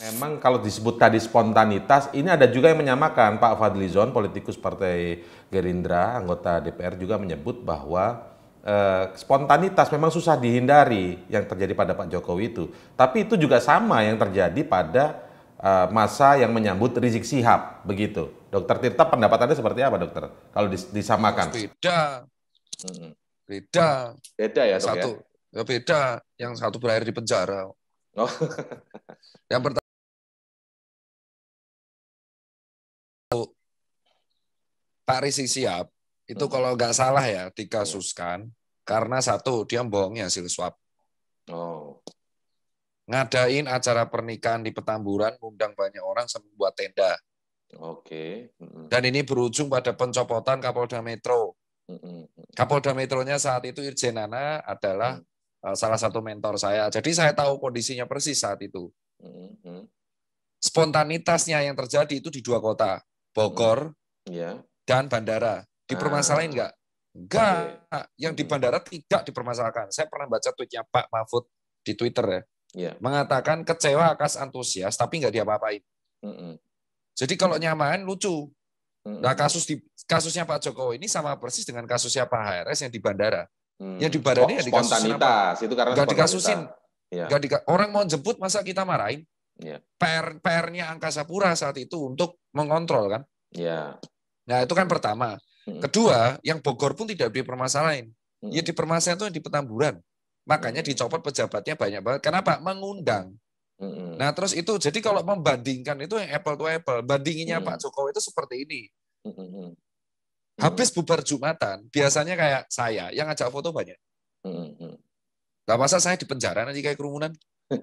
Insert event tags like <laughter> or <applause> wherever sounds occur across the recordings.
Memang kalau disebut tadi spontanitas, ini ada juga yang menyamakan. Pak Fadlizon, politikus Partai Gerindra, anggota DPR juga menyebut bahwa eh, spontanitas memang susah dihindari yang terjadi pada Pak Jokowi itu. Tapi itu juga sama yang terjadi pada eh, masa yang menyambut Rizik Sihab, begitu. Dokter Tirta, pendapat Anda seperti apa dokter? Kalau dis disamakan. Beda. Beda. Beda ya dok ya? satu. ya? Beda. Yang satu berakhir di penjara. Oh. <laughs> yang pertama Pak Risi siap itu hmm. kalau nggak salah ya dikasuskan hmm. karena satu dia bohongnya hasil swab. Oh. Ngadain acara pernikahan di Petamburan, undang banyak orang sambil buat tenda. Oke. Okay. -hmm. Dan ini berujung pada pencopotan Kapolda Metro. Hmm, hmm, Kapolda Metronya saat itu Irjen Nana adalah -hmm. Eh, salah satu mentor saya. Jadi saya tahu kondisinya persis saat itu. Spontanitasnya yang terjadi itu di dua kota, Bogor, yeah dan bandara. Dipermasalahin ah. nggak? nggak Yang di bandara tidak dipermasalahkan. Saya pernah baca tweetnya Pak Mahfud di Twitter ya. ya. Mengatakan kecewa kas antusias, tapi nggak diapa-apain. Mm -mm. Jadi kalau nyaman, lucu. Mm nah kasus di kasusnya Pak Jokowi ini sama persis dengan kasusnya Pak HRS yang di bandara. Mm. Yang di bandara oh, ya dikasusin apa? Itu karena gak dikasusin. Ya. Gak dika orang mau jemput masa kita marahin? Ya. PR pr Angkasa Pura saat itu untuk mengontrol kan? Ya. Nah, itu kan pertama. Hmm. Kedua, yang Bogor pun tidak dipermasalahin. Hmm. Ya dipermasalahin itu yang di Petamburan. Makanya hmm. dicopot pejabatnya banyak banget. Kenapa? Mengundang. Nah, terus itu jadi kalau membandingkan itu yang apple to apple, bandinginnya Pak Jokowi itu seperti ini. Habis bubar Jumatan, biasanya kayak saya yang ngajak foto banyak. Gak masa saya di penjara nanti kayak kerumunan?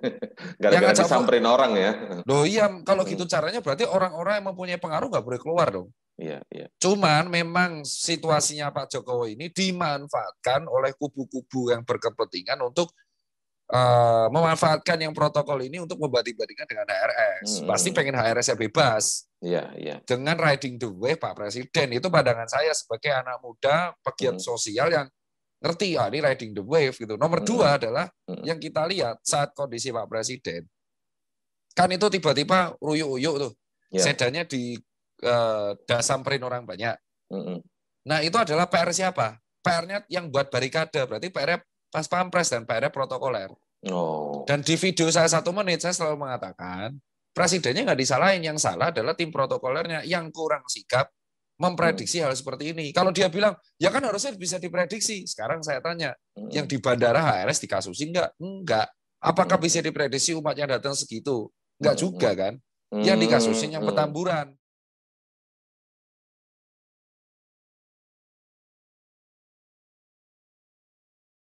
<laughs> Gara-gara samperin orang ya. Loh iya, kalau gitu caranya berarti orang-orang yang mempunyai pengaruh nggak boleh keluar dong. Iya, iya. Cuman memang situasinya Pak Jokowi ini dimanfaatkan oleh kubu-kubu yang berkepentingan untuk uh, memanfaatkan yang protokol ini untuk membanding-bandingkan dengan HRS. Hmm. Pasti pengen HRS ya bebas. Iya, iya. Dengan riding the wave Pak Presiden itu pandangan saya sebagai anak muda pegiat hmm. sosial yang ngerti ah, ini riding the wave gitu. Nomor hmm. dua adalah hmm. yang kita lihat saat kondisi Pak Presiden kan itu tiba-tiba ruyuk-uyuk tuh. Yeah. Sedannya di eh, samperin orang banyak. mm Nah itu adalah PR siapa? PR-nya yang buat barikade, berarti pr pas pampres dan pr protokoler. Oh. Dan di video saya satu menit saya selalu mengatakan presidennya nggak disalahin, yang salah adalah tim protokolernya yang kurang sikap memprediksi hal seperti ini. Kalau dia bilang, ya kan harusnya bisa diprediksi. Sekarang saya tanya, yang di bandara HRS dikasusin nggak? nggak. Apakah bisa diprediksi umatnya datang segitu? nggak juga kan? Yang dikasusin yang petamburan.